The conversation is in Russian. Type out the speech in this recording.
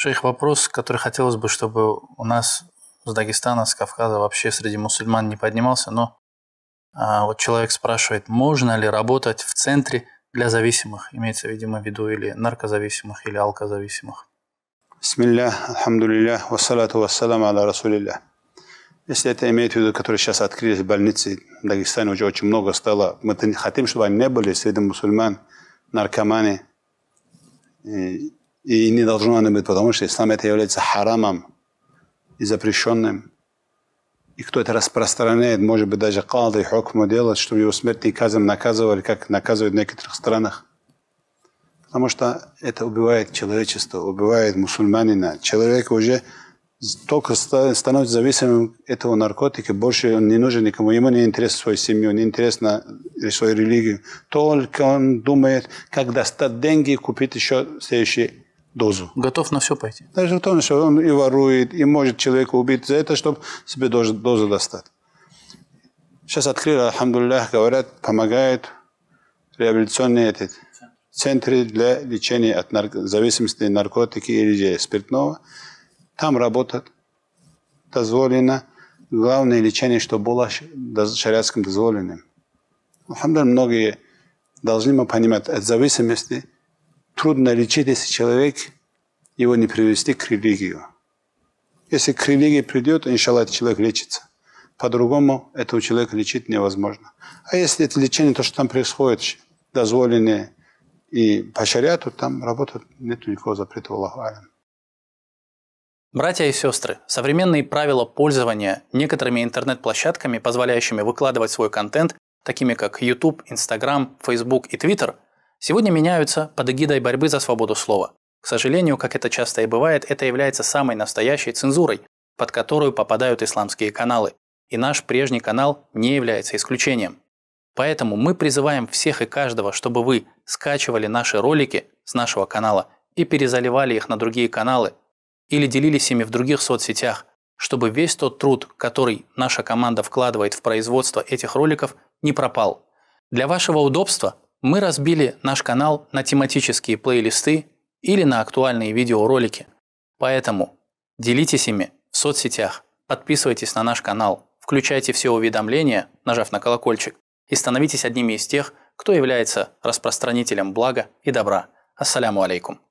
Шейх, вопрос, который хотелось бы, чтобы у нас с Дагестана, с Кавказа вообще среди мусульман не поднимался, но а, вот человек спрашивает, можно ли работать в центре для зависимых, имеется, видимо, в виду или наркозависимых, или алкозависимых. Бисмилля, алхамдулилля, вассалату вассалам аля Если это имеет в виду, которые сейчас открылись больницы в Дагестане, уже очень много стало. Мы хотим, чтобы они не были среди мусульман, наркоманы, и не должно оно быть, потому что ислам это является харамом и запрещенным. И кто это распространяет, может быть, даже калды, хокму делать, чтобы его смертный казом наказывали, как наказывают в некоторых странах. Потому что это убивает человечество, убивает мусульманина. Человек уже только становится зависимым этого наркотика, больше он не нужен никому, ему не интересна свою семью, не интересна свою религию. Только он думает, как достать деньги и купить еще следующий дозу. Готов на все пойти. Даже в том, что он и ворует, и может человека убить за это, чтобы себе дозу, дозу достать. Сейчас открыли, алхамдулиллах, говорят, помогает реабилитационный этот, центр для лечения от нарк... зависимости наркотики или спиртного. Там работают. Дозволено. Главное лечение, что было шариатским дозволенным. Алхамдулиллах, многие должны мы понимать, от зависимости – трудно лечить, если человек его не привести к религию. Если к религии придет, иншаЛлах этот человек лечится. По-другому этого человека лечить невозможно. А если это лечение, то, что там происходит, дозволенное и по шариату, там работать нет никакого запрета, Аллаху Братья и сестры, современные правила пользования некоторыми интернет-площадками, позволяющими выкладывать свой контент, такими как YouTube, Instagram, Facebook и Twitter – сегодня меняются под эгидой борьбы за свободу слова. К сожалению, как это часто и бывает, это является самой настоящей цензурой, под которую попадают исламские каналы. И наш прежний канал не является исключением. Поэтому мы призываем всех и каждого, чтобы вы скачивали наши ролики с нашего канала и перезаливали их на другие каналы или делились ими в других соцсетях, чтобы весь тот труд, который наша команда вкладывает в производство этих роликов, не пропал. Для вашего удобства мы разбили наш канал на тематические плейлисты или на актуальные видеоролики. Поэтому делитесь ими в соцсетях, подписывайтесь на наш канал, включайте все уведомления, нажав на колокольчик, и становитесь одними из тех, кто является распространителем блага и добра. Ассаляму алейкум.